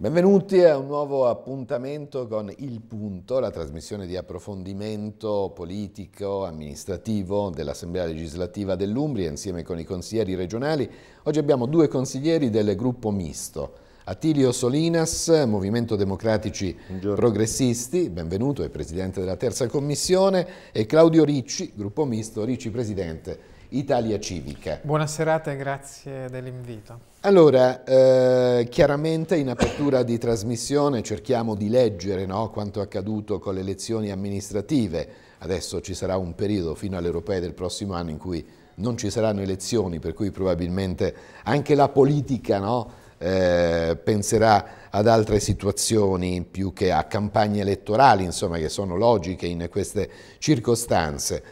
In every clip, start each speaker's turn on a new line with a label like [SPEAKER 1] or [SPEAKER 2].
[SPEAKER 1] Benvenuti a un nuovo appuntamento con Il Punto, la trasmissione di approfondimento politico, amministrativo dell'Assemblea legislativa dell'Umbria insieme con i consiglieri regionali. Oggi abbiamo due consiglieri del gruppo misto. Attilio Solinas, Movimento Democratici Buongiorno. Progressisti, benvenuto, è presidente della terza commissione, e Claudio Ricci, gruppo misto, Ricci presidente Italia Civica.
[SPEAKER 2] Buona serata e grazie dell'invito.
[SPEAKER 1] Allora, eh, chiaramente in apertura di trasmissione cerchiamo di leggere no, quanto accaduto con le elezioni amministrative. Adesso ci sarà un periodo fino alle europee del prossimo anno in cui non ci saranno elezioni, per cui probabilmente anche la politica no, eh, penserà ad altre situazioni più che a campagne elettorali, insomma, che sono logiche in queste circostanze.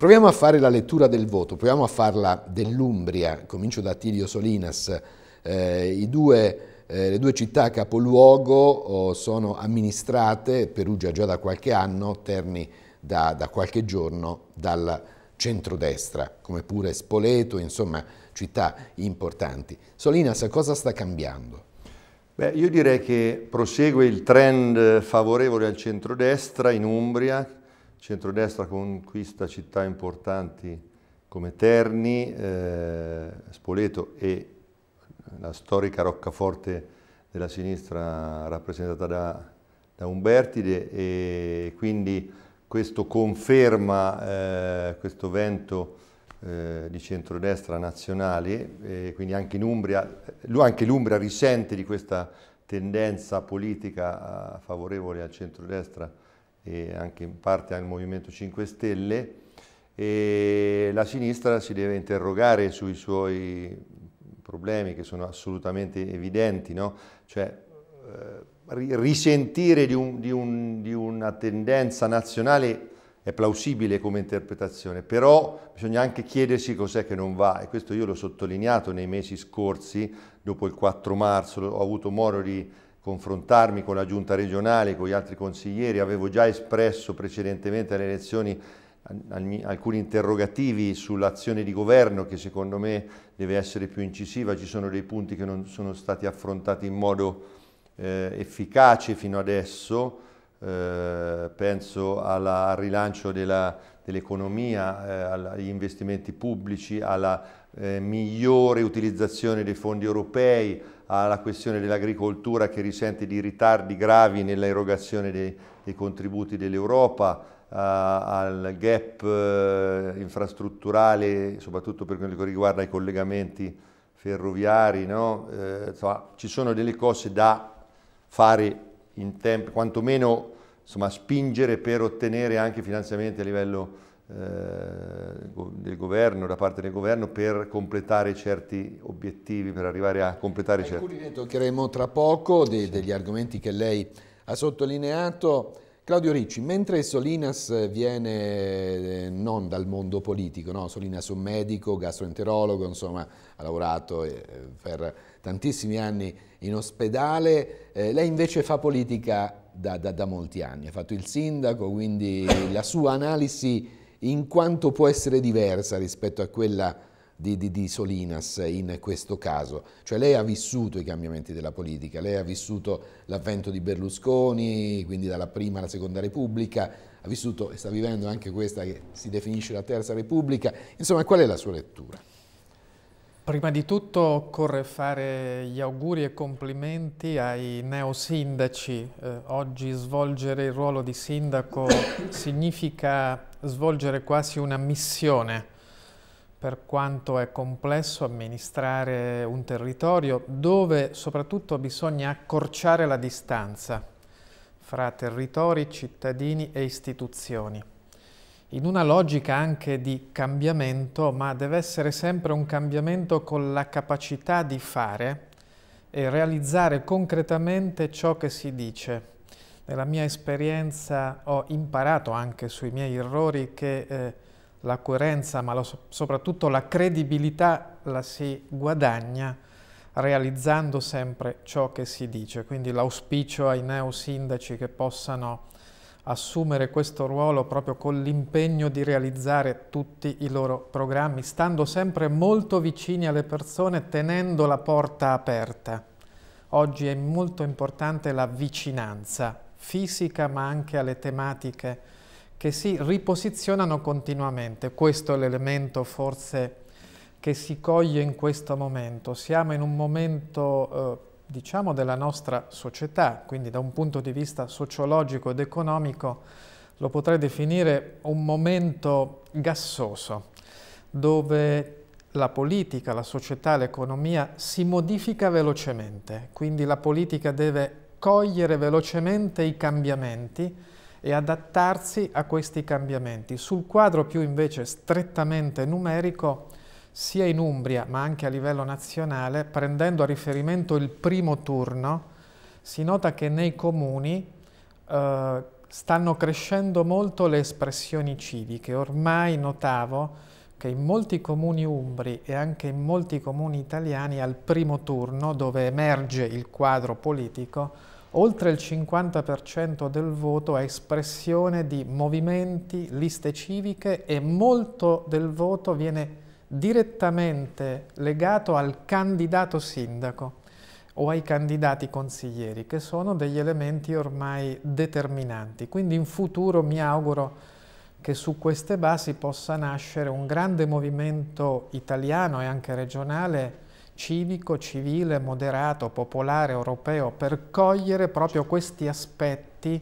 [SPEAKER 1] Proviamo a fare la lettura del voto, proviamo a farla dell'Umbria, comincio da Tilio Solinas. Eh, due, eh, le due città capoluogo oh, sono amministrate, Perugia già da qualche anno, Terni da, da qualche giorno, dal centrodestra, come pure Spoleto, insomma città importanti. Solinas, cosa sta cambiando?
[SPEAKER 3] Beh, io direi che prosegue il trend favorevole al centrodestra in Umbria, centrodestra conquista città importanti come Terni, eh, Spoleto e la storica roccaforte della sinistra rappresentata da, da Umbertide e quindi questo conferma eh, questo vento eh, di centrodestra nazionale, e quindi anche eh, l'Umbria anche risente di questa tendenza politica eh, favorevole al centrodestra e anche in parte al Movimento 5 Stelle, e la sinistra si deve interrogare sui suoi problemi che sono assolutamente evidenti, no? cioè eh, risentire di, un, di, un, di una tendenza nazionale è plausibile come interpretazione, però bisogna anche chiedersi cos'è che non va e questo io l'ho sottolineato nei mesi scorsi, dopo il 4 marzo, ho avuto modo di confrontarmi con la giunta regionale, con gli altri consiglieri, avevo già espresso precedentemente alle elezioni alcuni interrogativi sull'azione di governo che secondo me deve essere più incisiva, ci sono dei punti che non sono stati affrontati in modo eh, efficace fino adesso, eh, penso alla, al rilancio dell'economia, eh, agli investimenti pubblici, alla eh, migliore utilizzazione dei fondi europei, alla questione dell'agricoltura che risente di ritardi gravi nell'erogazione dei, dei, contributi dell'Europa, uh, al gap uh, infrastrutturale, soprattutto per quanto riguarda i collegamenti ferroviari. No? Uh, insomma, ci sono delle cose da fare in tempo, quantomeno insomma, spingere per ottenere anche finanziamenti a livello eh, del governo, da parte del governo per completare certi obiettivi, per arrivare a completare Alcuni certi. Alcuni ne toccheremo
[SPEAKER 1] tra poco de, sì. degli argomenti
[SPEAKER 3] che lei ha sottolineato. Claudio Ricci, mentre
[SPEAKER 1] Solinas viene eh, non dal mondo politico, no? Solinas è un medico, gastroenterologo, insomma, ha lavorato eh, per tantissimi anni in ospedale, eh, lei invece fa politica da, da, da molti anni, ha fatto il sindaco, quindi la sua analisi in quanto può essere diversa rispetto a quella di, di, di, Solinas in questo caso. Cioè lei ha vissuto i cambiamenti della politica, lei ha vissuto l'avvento di Berlusconi, quindi dalla prima alla seconda repubblica, ha vissuto e sta vivendo anche questa che si definisce la terza repubblica. Insomma, qual è la sua lettura?
[SPEAKER 2] Prima di tutto occorre fare gli auguri e complimenti ai neosindaci. Eh, oggi svolgere il ruolo di sindaco significa svolgere quasi una missione per quanto è complesso amministrare un territorio dove soprattutto bisogna accorciare la distanza fra territori, cittadini e istituzioni in una logica anche di cambiamento, ma deve essere sempre un cambiamento con la capacità di fare e realizzare concretamente ciò che si dice. Nella mia esperienza ho imparato anche sui miei errori che eh, la coerenza, ma lo, soprattutto la credibilità, la si guadagna realizzando sempre ciò che si dice. Quindi l'auspicio ai neosindaci che possano assumere questo ruolo proprio con l'impegno di realizzare tutti i loro programmi, stando sempre molto vicini alle persone, tenendo la porta aperta. Oggi è molto importante la vicinanza fisica ma anche alle tematiche che si riposizionano continuamente. Questo è l'elemento forse che si coglie in questo momento. Siamo in un momento, eh, diciamo, della nostra società, quindi da un punto di vista sociologico ed economico lo potrei definire un momento gassoso, dove la politica, la società, l'economia si modifica velocemente, quindi la politica deve cogliere velocemente i cambiamenti e adattarsi a questi cambiamenti. Sul quadro più invece strettamente numerico, sia in Umbria ma anche a livello nazionale, prendendo a riferimento il primo turno, si nota che nei comuni eh, stanno crescendo molto le espressioni civiche. Ormai notavo che in molti comuni umbri e anche in molti comuni italiani al primo turno, dove emerge il quadro politico, oltre il 50% del voto è espressione di movimenti, liste civiche e molto del voto viene direttamente legato al candidato sindaco o ai candidati consiglieri, che sono degli elementi ormai determinanti. Quindi in futuro mi auguro che su queste basi possa nascere un grande movimento italiano e anche regionale civico, civile, moderato, popolare, europeo, per cogliere proprio questi aspetti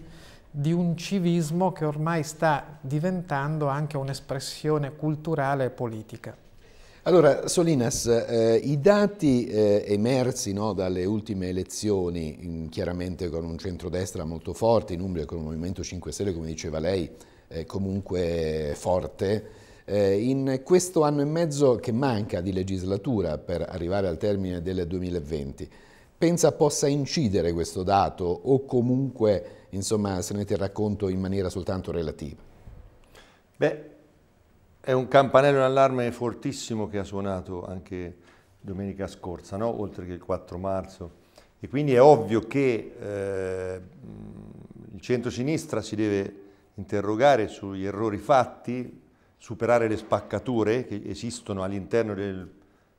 [SPEAKER 2] di un civismo che ormai sta diventando anche un'espressione culturale e politica.
[SPEAKER 1] Allora, Solinas, eh, i dati eh, emersi no, dalle ultime elezioni, in, mm, chiaramente con un centrodestra molto forte in Umbria, con il Movimento 5 Stelle, come diceva lei, eh, comunque forte, eh, in questo anno e mezzo che manca di legislatura per arrivare al termine del 2020, pensa possa incidere questo dato o comunque insomma, se ne terrà conto in maniera soltanto relativa?
[SPEAKER 3] Beh, è un campanello d'allarme fortissimo che ha suonato anche domenica scorsa, no? oltre che il 4 marzo. E quindi è ovvio che eh, il centro-sinistra si deve interrogare sugli errori fatti superare le spaccature che esistono all'interno del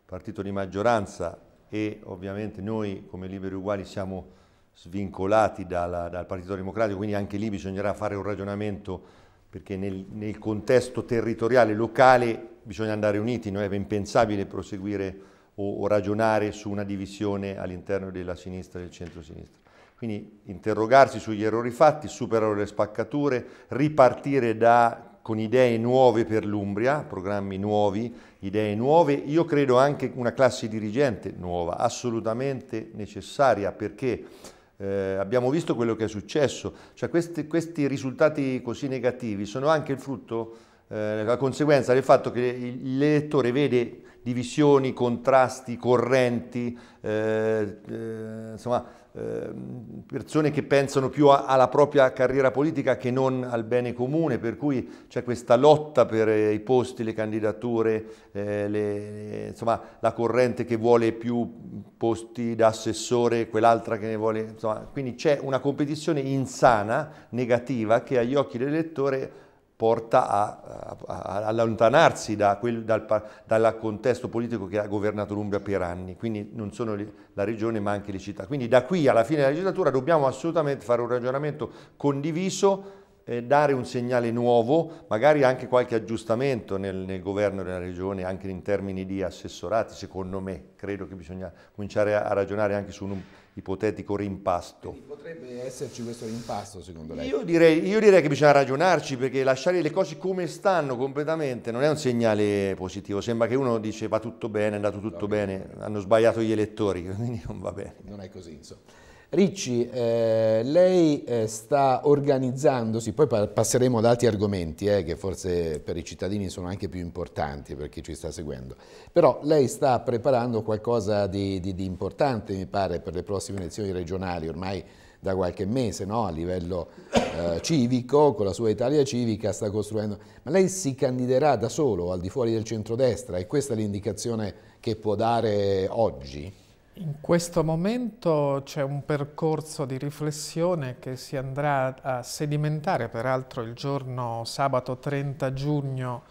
[SPEAKER 3] partito di maggioranza e ovviamente noi come Liberi Uguali siamo svincolati dalla, dal Partito Democratico, quindi anche lì bisognerà fare un ragionamento perché nel, nel contesto territoriale, locale, bisogna andare uniti, non è impensabile proseguire o, o ragionare su una divisione all'interno della sinistra e del centro-sinistra. Quindi interrogarsi sugli errori fatti, superare le spaccature, ripartire da con idee nuove per l'Umbria, programmi nuovi, idee nuove, io credo anche una classe dirigente nuova, assolutamente necessaria perché eh, abbiamo visto quello che è successo, cioè questi, questi risultati così negativi sono anche il frutto, eh, la conseguenza del fatto che l'elettore vede divisioni, contrasti, correnti, eh, eh insomma Ehm, persone che pensano più alla propria carriera politica che non al bene comune, per cui c'è questa lotta per eh, i posti, le candidature, eh, le, insomma, la corrente che vuole più posti da assessore, quell'altra che ne vuole, insomma, quindi c'è una competizione insana, negativa, che agli occhi dell'elettore porta a, a, a allontanarsi da quel, dal, dal, contesto politico che ha governato l'Umbria per anni, quindi non solo la regione ma anche le città. Quindi da qui alla fine della legislatura dobbiamo assolutamente fare un ragionamento condiviso eh, dare un segnale nuovo, magari anche qualche aggiustamento nel, nel, governo della regione, anche in termini di assessorati, secondo me. Credo che bisogna cominciare a, a ragionare anche su un ipotetico rimpasto. Quindi
[SPEAKER 1] potrebbe esserci questo rimpasto secondo lei?
[SPEAKER 3] Io direi, io direi, che bisogna ragionarci perché lasciare le cose come stanno completamente non è un segnale positivo, sembra che uno dice va tutto bene, è andato tutto no, bene, hanno sbagliato gli elettori, quindi non va bene. Non è così insomma.
[SPEAKER 1] Ricci, eh, lei eh, sta organizzandosi, poi pa passeremo ad altri argomenti eh, che forse per i cittadini sono anche più importanti per chi ci sta seguendo, però lei sta preparando qualcosa di, di, di importante mi pare per le prossime elezioni regionali ormai da qualche mese no? a livello eh, civico, con la sua Italia civica sta costruendo, ma lei si candiderà da solo al di fuori del centrodestra e questa è l'indicazione che può dare oggi?
[SPEAKER 2] In questo momento c'è un percorso di riflessione che si andrà a sedimentare, peraltro il giorno sabato 30 giugno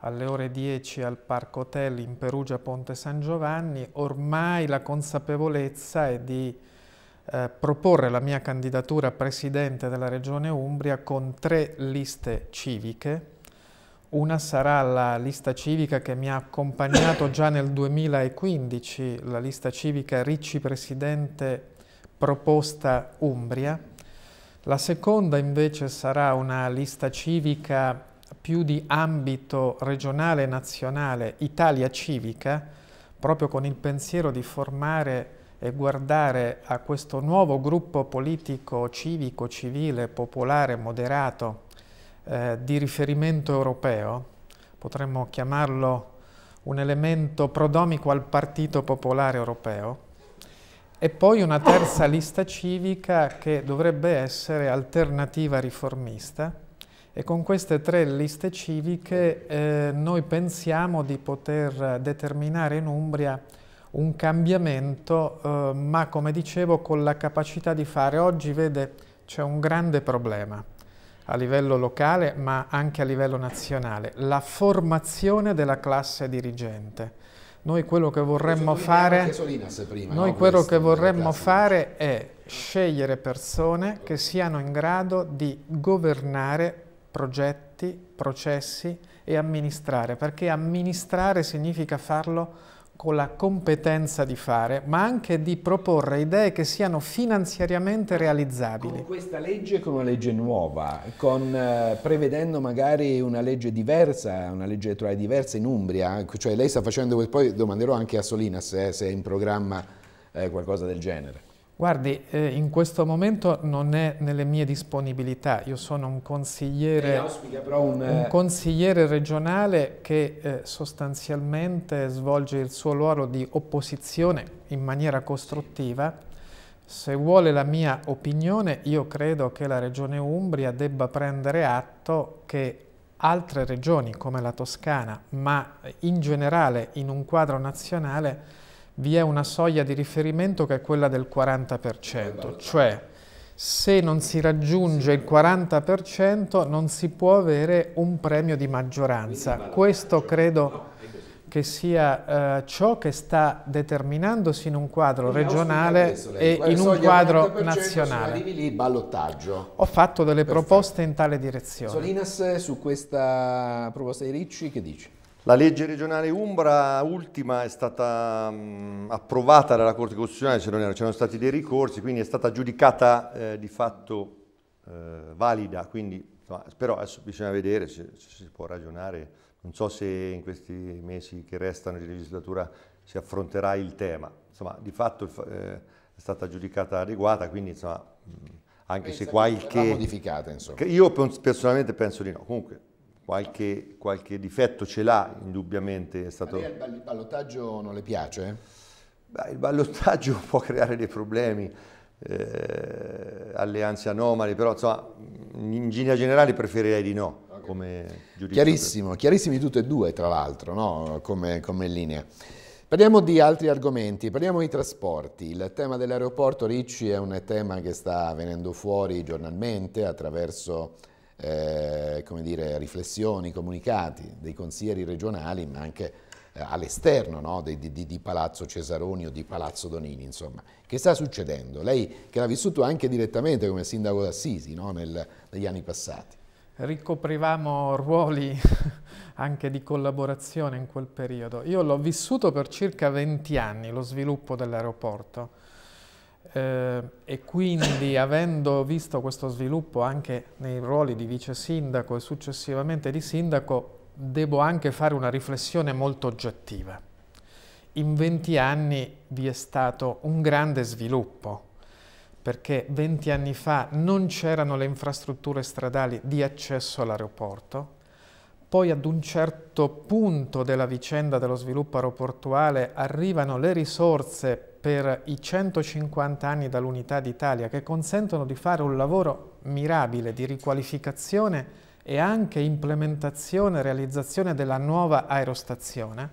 [SPEAKER 2] alle ore 10 al Parco Hotel in Perugia Ponte San Giovanni. Ormai la consapevolezza è di eh, proporre la mia candidatura a presidente della Regione Umbria con tre liste civiche, una sarà la lista civica che mi ha accompagnato già nel 2015, la lista civica Ricci Presidente proposta Umbria. La seconda invece sarà una lista civica più di ambito regionale e nazionale, Italia civica, proprio con il pensiero di formare e guardare a questo nuovo gruppo politico civico, civile, popolare, moderato, eh, di riferimento europeo, potremmo chiamarlo un elemento prodomico al Partito Popolare Europeo, e poi una terza lista civica che dovrebbe essere alternativa riformista e con queste tre liste civiche eh, noi pensiamo di poter determinare in Umbria un cambiamento, eh, ma come dicevo con la capacità di fare. Oggi, vede, c'è un grande problema a livello locale ma anche a livello nazionale, la formazione della classe dirigente. Noi quello che vorremmo, fare, prima, noi no? quello che vorremmo fare è scegliere persone che siano in grado di governare progetti, processi e amministrare, perché amministrare significa farlo con la competenza di fare, ma anche di proporre idee che siano finanziariamente realizzabili. Con
[SPEAKER 1] questa legge, con una legge nuova, con, eh, prevedendo magari una legge diversa, una legge elettorale diversa in Umbria, cioè lei sta facendo, poi domanderò anche a Solinas eh, se è in programma eh, qualcosa del genere.
[SPEAKER 2] Guardi, eh, in questo momento non è nelle mie disponibilità, io sono un consigliere, un, un eh, consigliere regionale che eh, sostanzialmente svolge il suo ruolo di opposizione in maniera costruttiva. Se vuole la mia opinione, io credo che la Regione Umbria debba prendere atto che altre regioni come la Toscana, ma in generale in un quadro nazionale, vi è una soglia di riferimento che è quella del 40%, cioè se non si raggiunge il 40% non si può avere un premio di maggioranza. Questo credo che sia eh, ciò che sta determinandosi in un quadro regionale e in un quadro nazionale. Ho fatto delle proposte in tale direzione.
[SPEAKER 1] Solinas, su questa proposta di Ricci, che dici?
[SPEAKER 3] La legge regionale Umbra ultima è stata mh, mm, approvata dalla Corte Costituzionale, se non erano, c'erano stati dei ricorsi, quindi è stata giudicata eh, di fatto eh, valida, quindi, insomma, però adesso bisogna vedere se, se, si può ragionare, non so se in questi mesi che restano di legislatura si affronterà il tema, insomma di fatto eh, è stata giudicata adeguata, quindi insomma, mh, mm, anche Pensa se qualche... Modificata, insomma. Io personalmente penso di no, comunque Qualche, qualche difetto ce l'ha indubbiamente. È stato... il ballottaggio non le piace? Beh, il ballottaggio può creare dei problemi, eh, alleanze anomali, però insomma, in linea generale preferirei di no. Chiarissimo,
[SPEAKER 1] per... chiarissimi tutti e due tra l'altro, no? come, come linea. Parliamo di altri argomenti, parliamo di trasporti. Il tema dell'aeroporto Ricci è un tema che sta venendo fuori giornalmente attraverso eh, dire, riflessioni, comunicati dei consiglieri regionali, ma anche eh, all'esterno no? di, di, di, Palazzo Cesaroni o di Palazzo Donini, insomma. Che sta succedendo? Lei che l'ha vissuto anche direttamente come sindaco d'Assisi no? negli anni passati.
[SPEAKER 2] Ricoprivamo ruoli anche di collaborazione in quel periodo. Io l'ho vissuto per circa 20 anni lo sviluppo dell'aeroporto eh, e quindi avendo visto questo sviluppo anche nei ruoli di vice sindaco e successivamente di sindaco, devo anche fare una riflessione molto oggettiva. In 20 anni vi è stato un grande sviluppo, perché 20 anni fa non c'erano le infrastrutture stradali di accesso all'aeroporto, poi ad un certo punto della vicenda dello sviluppo aeroportuale arrivano le risorse per i 150 anni dall'Unità d'Italia che consentono di fare un lavoro mirabile di riqualificazione e anche implementazione e realizzazione della nuova aerostazione.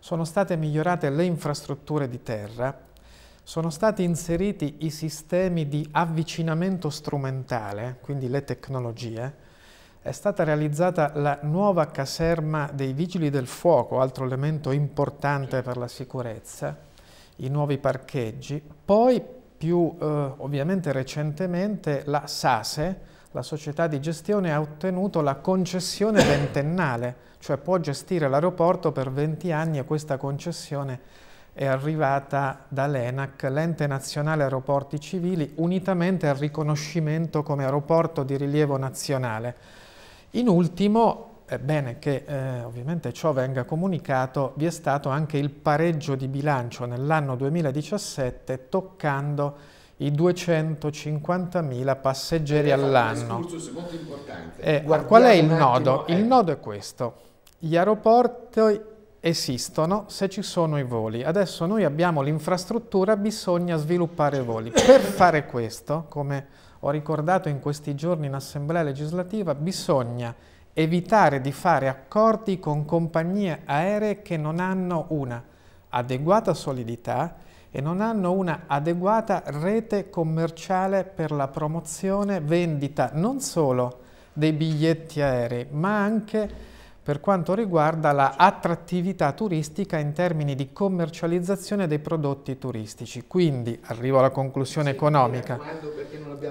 [SPEAKER 2] Sono state migliorate le infrastrutture di terra, sono stati inseriti i sistemi di avvicinamento strumentale, quindi le tecnologie, è stata realizzata la nuova caserma dei Vigili del Fuoco, altro elemento importante per la sicurezza, i nuovi parcheggi. Poi, più eh, ovviamente recentemente, la SASE, la società di gestione, ha ottenuto la concessione ventennale, cioè può gestire l'aeroporto per 20 anni e questa concessione è arrivata dall'ENAC, l'ente nazionale aeroporti civili, unitamente al riconoscimento come aeroporto di rilievo nazionale. In ultimo, è bene che eh, ovviamente ciò venga comunicato, vi è stato anche il pareggio di bilancio nell'anno 2017 toccando i 250.000 passeggeri eh, eh, all'anno. Eh, qual è il nodo? Attimo, eh. Il nodo è questo. Gli aeroporti esistono se ci sono i voli. Adesso noi abbiamo l'infrastruttura, bisogna sviluppare i voli. Per fare questo, come ho ricordato in questi giorni in assemblea legislativa, bisogna evitare di fare accordi con compagnie aeree che non hanno una adeguata solidità e non hanno una adeguata rete commerciale per la promozione vendita non solo dei biglietti aerei, ma anche per quanto riguarda la turistica in termini di commercializzazione dei prodotti turistici. Quindi, arrivo alla conclusione sì, economica,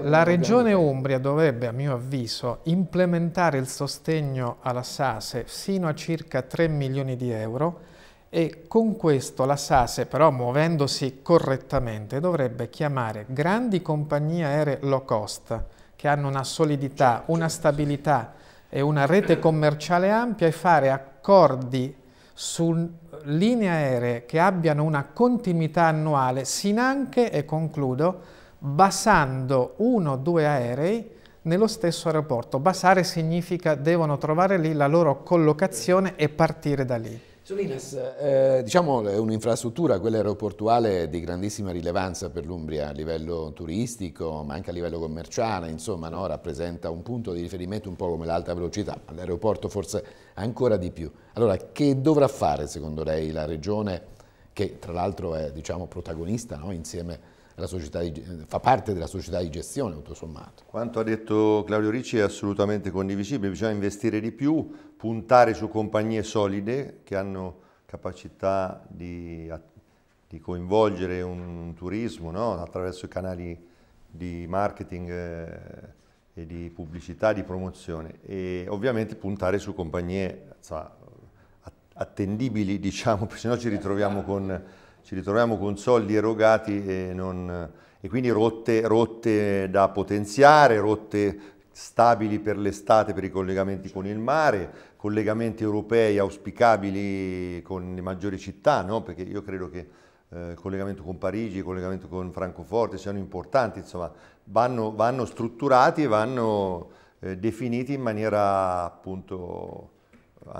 [SPEAKER 2] la Regione Umbria dovrebbe, a mio avviso, implementare il sostegno alla SASE fino a circa 3 milioni di euro e con questo la SASE, però muovendosi correttamente, dovrebbe chiamare grandi compagnie aeree low cost che hanno una solidità, certo, una certo, certo. stabilità, e una rete commerciale ampia e fare accordi su linee aeree che abbiano una continuità annuale, sin anche, e concludo, basando uno o due aerei nello stesso aeroporto. Basare significa devono trovare lì la loro collocazione e partire da lì.
[SPEAKER 1] Solinas, eh, diciamo è un'infrastruttura, quella aeroportuale, di grandissima rilevanza per l'Umbria a livello turistico, ma anche a livello commerciale, insomma, no? rappresenta un punto di riferimento un po' come l'alta velocità, l'aeroporto forse ancora di più. Allora, che dovrà fare secondo lei la Regione, che tra l'altro è diciamo, protagonista no? insieme di, eh, fa parte della società di gestione tutto sommato.
[SPEAKER 3] Quanto ha detto Claudio Ricci è assolutamente condivisibile, bisogna investire di più, puntare su compagnie solide che hanno capacità di, di coinvolgere un, turismo no? attraverso canali di marketing eh, e di pubblicità, di promozione e ovviamente puntare su compagnie sa, attendibili, diciamo, perché sennò ci ritroviamo con, ci ritroviamo con soldi erogati e, non, e quindi rotte, rotte, da potenziare, rotte stabili per l'estate per i collegamenti con il mare, collegamenti europei auspicabili con le maggiori città, no? perché io credo che eh, il collegamento con Parigi, il collegamento con Francoforte siano importanti, insomma, vanno, vanno strutturati e vanno eh, definiti in maniera appunto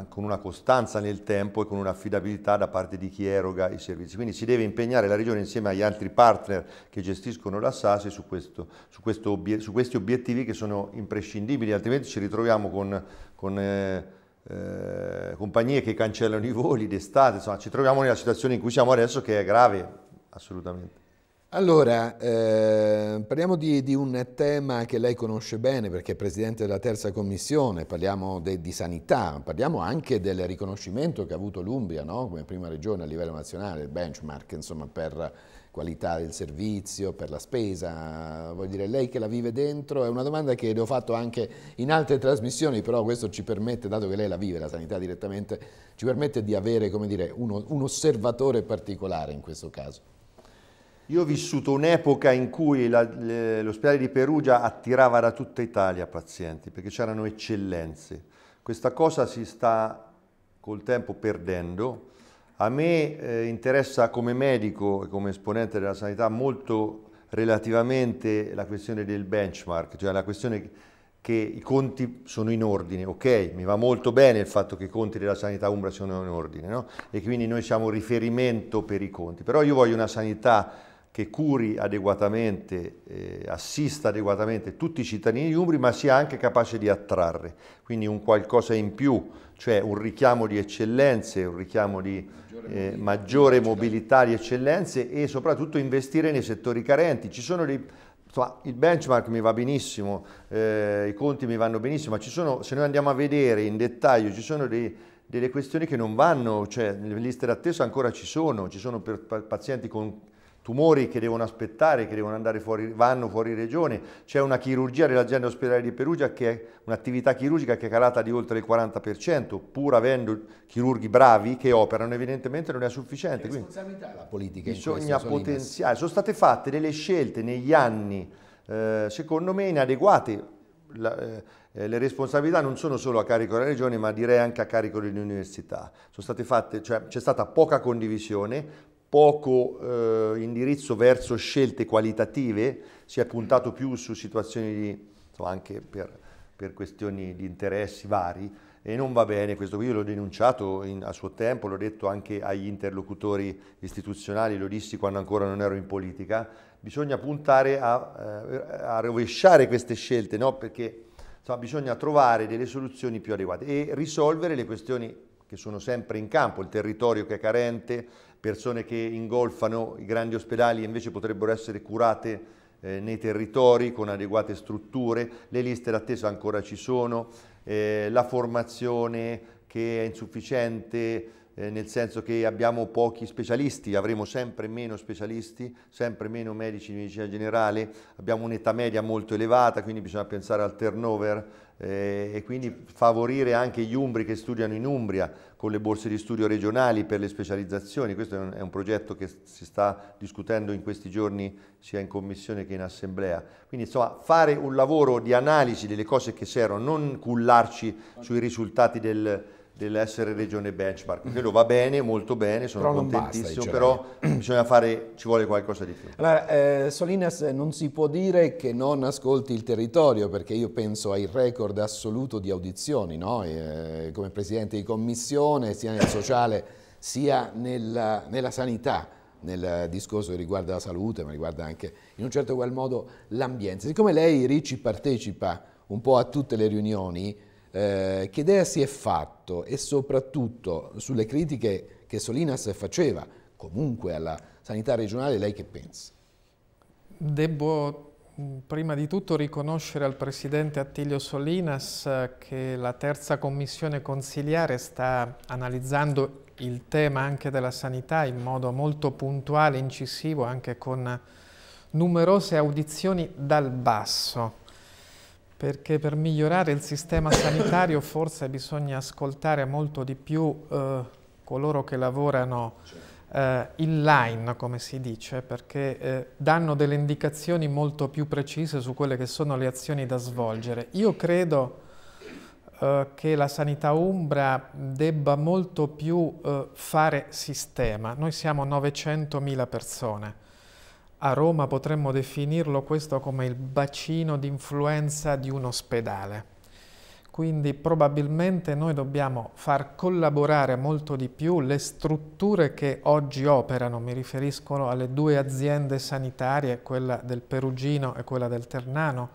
[SPEAKER 3] con una costanza nel tempo e con un'affidabilità da parte di chi eroga i servizi. Quindi si deve impegnare la Regione insieme agli altri partner che gestiscono la SASE su, questo, su, questo, su questi obiettivi che sono imprescindibili, altrimenti ci ritroviamo con, con eh, eh, compagnie che cancellano i voli d'estate, insomma ci troviamo nella situazione in cui siamo adesso che è grave assolutamente.
[SPEAKER 1] Allora, eh, parliamo di, di, un tema che lei conosce bene perché è presidente della terza commissione, parliamo de, di sanità, parliamo anche del riconoscimento che ha avuto l'Umbria no? come prima regione a livello nazionale, benchmark insomma, per qualità del servizio, per la spesa, vuol dire lei che la vive dentro, è una domanda che le ho fatto anche in altre trasmissioni, però questo ci permette, dato che lei la vive la sanità direttamente, ci permette di avere dire, uno, un osservatore particolare in questo caso.
[SPEAKER 3] Io ho vissuto un'epoca in cui l'ospedale di Perugia attirava da tutta Italia pazienti perché c'erano eccellenze. Questa cosa si sta col tempo perdendo. A me eh, interessa come medico e come esponente della sanità molto relativamente la questione del benchmark, cioè la questione che i conti sono in ordine, ok, mi va molto bene il fatto che i conti della sanità Umbra siano in ordine, no? E quindi noi siamo riferimento per i conti, però io voglio una sanità che curi adeguatamente, eh, assista adeguatamente tutti i cittadini umbri, ma sia anche capace di attrarre, quindi un qualcosa in più, cioè un richiamo di eccellenze, un richiamo di eh, maggiore mobilità di eccellenze e soprattutto investire nei settori carenti. Ci sono dei, insomma, il benchmark mi va benissimo, eh, i conti mi vanno benissimo, ma sono, se noi andiamo a vedere in dettaglio, ci sono dei, delle questioni che non vanno, cioè le liste d'attesa ancora ci sono, ci sono per pazienti con tumori che devono aspettare, che devono andare fuori, vanno fuori regione, c'è una chirurgia dell'azienda ospedale di Perugia che è un'attività chirurgica che è calata di oltre il 40%, pur avendo chirurghi bravi che operano, evidentemente non è sufficiente. Che responsabilità la politica Bisogna questo, potenziare, sono state fatte delle scelte negli anni, eh, secondo me inadeguate, la, eh, le responsabilità non sono solo a carico della regione ma direi anche a carico dell'università, cioè c'è cioè, stata poca condivisione, poco eh, indirizzo verso scelte qualitative, si è puntato più su situazioni di, insomma, anche per, per, questioni di interessi vari e non va bene questo io l'ho denunciato in, a suo tempo, l'ho detto anche agli interlocutori istituzionali, lo dissi quando ancora non ero in politica, bisogna puntare a, eh, a rovesciare queste scelte, no? perché insomma, bisogna trovare delle soluzioni più adeguate e risolvere le questioni che sono sempre in campo, il territorio che è carente, persone che ingolfano i grandi ospedali invece potrebbero essere curate eh, nei territori con adeguate strutture, le liste d'attesa ancora ci sono, eh, la formazione che è insufficiente, eh, nel senso che abbiamo pochi specialisti, avremo sempre meno specialisti, sempre meno medici di medicina generale, abbiamo un'età media molto elevata, quindi bisogna pensare al turnover eh, e quindi favorire anche gli umbri che studiano in Umbria con le borse di studio regionali per le specializzazioni. Questo è un, è un progetto che si sta discutendo in questi giorni sia in commissione che in assemblea. Quindi insomma fare un lavoro di analisi delle cose che servono, non cullarci sui risultati del, dell'essere regione benchmark. Quello mm. va bene, molto bene, sono però contentissimo, basta, però bisogna fare, ci vuole qualcosa di più.
[SPEAKER 1] Allora, eh, Solinas eh, non si può dire che non ascolti il territorio, perché io penso ai record assoluto di audizioni, no? eh, come presidente di commissione, sia nel sociale sia nella, nella sanità nel discorso che riguarda la salute, ma riguarda anche in un certo qual modo l'ambiente. Siccome lei, Ricci, partecipa un po' a tutte le riunioni, eh, che idea si è fatto e soprattutto sulle critiche che Solinas faceva comunque alla sanità regionale, lei che pensa?
[SPEAKER 2] Devo mm, prima di tutto riconoscere al Presidente Attilio Solinas eh, che la terza commissione consiliare sta analizzando il tema anche della sanità in modo molto puntuale, incisivo, anche con numerose audizioni dal basso perché per migliorare il sistema sanitario forse bisogna ascoltare molto di più eh, coloro che lavorano eh, in line, come si dice, perché eh, danno delle indicazioni molto più precise su quelle che sono le azioni da svolgere. Io credo eh, che la sanità umbra debba molto più eh, fare sistema. Noi siamo 900.000 persone a Roma potremmo definirlo questo come il bacino di influenza di un ospedale. Quindi probabilmente noi dobbiamo far collaborare molto di più le strutture che oggi operano, mi riferisco alle due aziende sanitarie, quella del Perugino e quella del Ternano,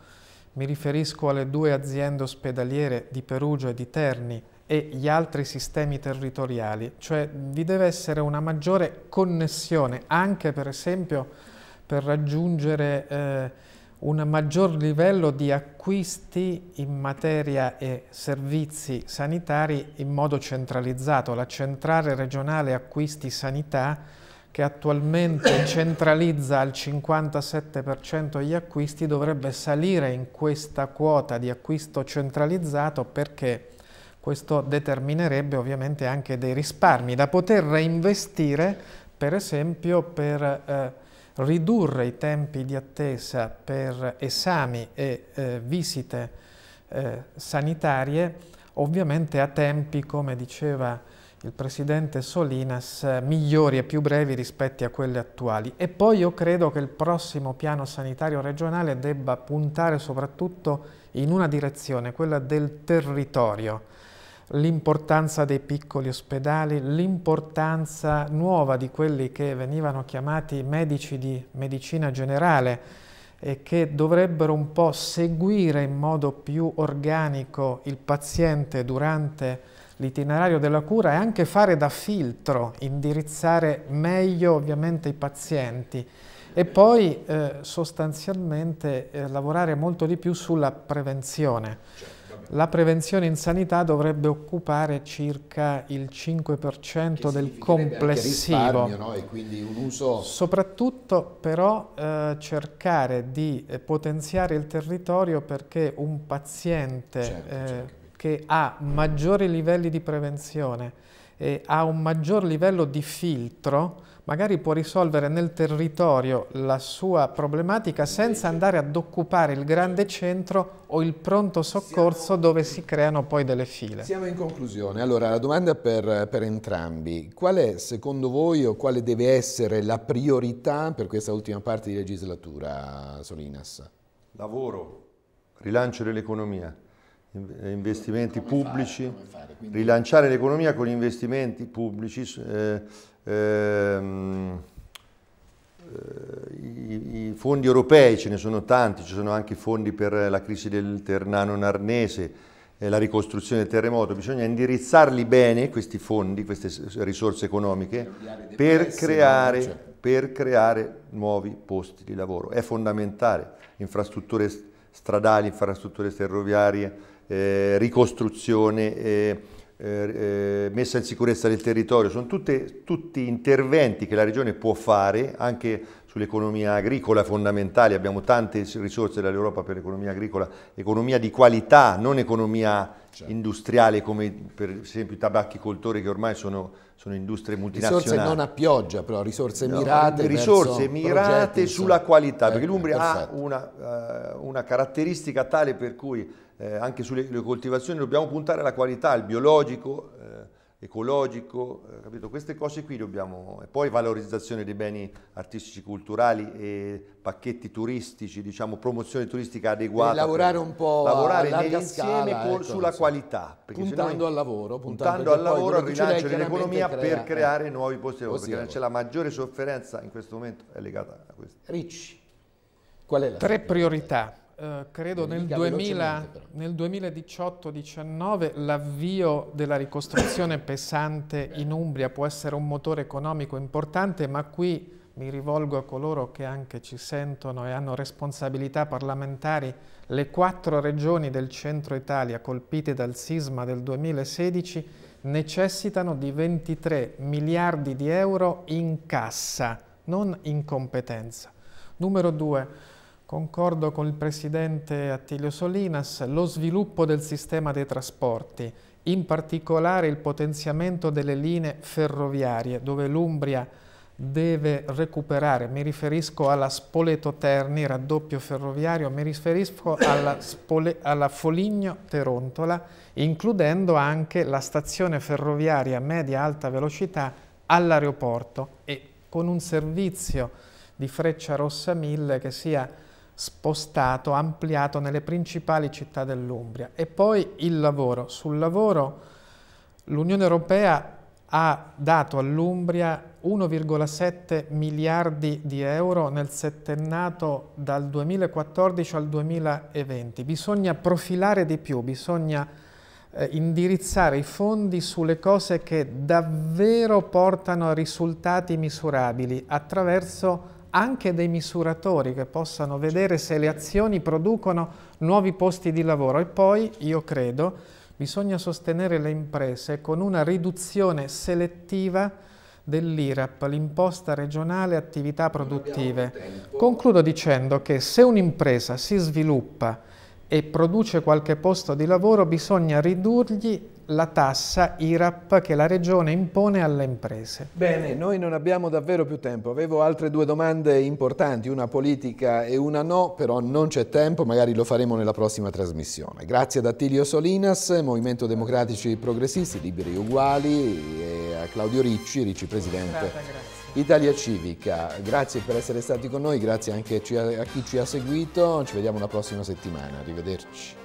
[SPEAKER 2] mi riferisco alle due aziende ospedaliere di Perugia e di Terni e gli altri sistemi territoriali, cioè vi deve essere una maggiore connessione anche per esempio per raggiungere eh, un maggior livello di acquisti in materia e servizi sanitari in modo centralizzato. La centrale regionale acquisti sanità che attualmente centralizza al 57% gli acquisti dovrebbe salire in questa quota di acquisto centralizzato perché questo determinerebbe ovviamente anche dei risparmi da poter reinvestire per esempio per eh, ridurre i tempi di attesa per esami e eh, visite eh, sanitarie, ovviamente a tempi, come diceva il Presidente Solinas, migliori e più brevi rispetto a quelli attuali. E poi io credo che il prossimo piano sanitario regionale debba puntare soprattutto in una direzione, quella del territorio, l'importanza dei piccoli ospedali, l'importanza nuova di quelli che venivano chiamati medici di medicina generale e che dovrebbero un po' seguire in modo più organico il paziente durante l'itinerario della cura e anche fare da filtro, indirizzare meglio ovviamente i pazienti e poi eh, sostanzialmente eh, lavorare molto di più sulla prevenzione certo la prevenzione in sanità dovrebbe occupare circa il 5% del complessivo.
[SPEAKER 1] No? Uso...
[SPEAKER 2] Soprattutto però eh, cercare di eh, potenziare il territorio perché un paziente certo, eh, certo. che ha maggiori livelli di prevenzione e ha un maggior livello di filtro magari può risolvere nel territorio la sua problematica senza andare ad occupare il grande centro o il pronto soccorso dove si creano poi delle file.
[SPEAKER 1] Siamo in conclusione. Allora, la domanda per, per entrambi. Qual è, secondo voi, o quale deve essere la priorità per questa ultima parte di legislatura, Solinas?
[SPEAKER 3] Lavoro, rilancio dell'economia, investimenti come pubblici, fare, fare, quindi... rilanciare l'economia con investimenti pubblici, eh, ehm, eh, i, fondi europei, ce ne sono tanti, ci sono anche i fondi per la crisi del Ternano Narnese, eh, la ricostruzione del terremoto, bisogna indirizzarli bene questi fondi, queste risorse economiche, per creare, cioè. per creare nuovi posti di lavoro. È fondamentale, infrastrutture stradali, infrastrutture ferroviarie, eh, ricostruzione, eh, eh, eh, messa in sicurezza del territorio, sono tutte, tutti interventi che la regione può fare anche sull'economia agricola fondamentale, abbiamo tante risorse dall'Europa per l'economia agricola, economia di qualità, non economia certo. industriale come per esempio i tabacchicoltori che ormai sono, sono industrie multinazionali. Risorse non
[SPEAKER 1] a pioggia però, risorse mirate. No, risorse mirate sulla
[SPEAKER 3] qualità, eh, perché l'Umbria ha una, eh, una caratteristica tale per cui eh, anche sulle coltivazioni, dobbiamo puntare alla qualità, al biologico, eh, ecologico, eh, capito? Queste cose qui dobbiamo, e poi valorizzazione dei beni artistici culturali e pacchetti turistici, diciamo promozione turistica adeguata. E lavorare per, un po' lavorare a nell'insieme ecco, sulla so. qualità. Puntando noi, al lavoro. Puntando, puntando al lavoro, al rilancio dell'economia per creare nuovi posti di lavoro, perché c'è la maggiore sofferenza in questo momento è legata a questo. Ricci, qual è la Tre
[SPEAKER 2] priorità. Eh, credo nel, 2000, nel 2018-19 l'avvio della ricostruzione pesante in Umbria può essere un motore economico importante, ma qui mi rivolgo a coloro che anche ci sentono e hanno responsabilità parlamentari, le quattro regioni del centro Italia colpite dal sisma del 2016 necessitano di 23 miliardi di euro in cassa, non in competenza. Numero due, Concordo con il Presidente Attilio Solinas, lo sviluppo del sistema dei trasporti, in particolare il potenziamento delle linee ferroviarie, dove l'Umbria deve recuperare, mi riferisco alla Spoleto-Terni, raddoppio ferroviario, mi riferisco alla, alla Foligno-Terontola, includendo anche la stazione ferroviaria media-alta velocità all'aeroporto e con un servizio di Freccia Rossa 1000 che sia spostato, ampliato nelle principali città dell'Umbria. E poi il lavoro. Sul lavoro l'Unione Europea ha dato all'Umbria 1,7 miliardi di euro nel settennato dal 2014 al 2020. Bisogna profilare di più, bisogna eh, indirizzare i fondi sulle cose che davvero portano a risultati misurabili attraverso anche dei misuratori che possano vedere se le azioni producono nuovi posti di lavoro e poi, io credo, bisogna sostenere le imprese con una riduzione selettiva dell'IRAP, l'imposta regionale attività produttive. Concludo dicendo che se un'impresa si sviluppa e produce qualche posto di lavoro bisogna ridurgli la tassa IRAP che la Regione impone alle imprese.
[SPEAKER 1] Bene, noi non abbiamo davvero più tempo. Avevo altre due domande importanti, una politica e una no, però non c'è tempo, magari lo faremo nella prossima trasmissione. Grazie ad Attilio Solinas, Movimento Democratici Progressisti, Liberi Uguali e a Claudio Ricci, vicepresidente. Grazie, grazie. Italia Civica. Grazie per essere stati con noi, grazie anche a chi ci ha seguito, ci vediamo la prossima settimana, arrivederci.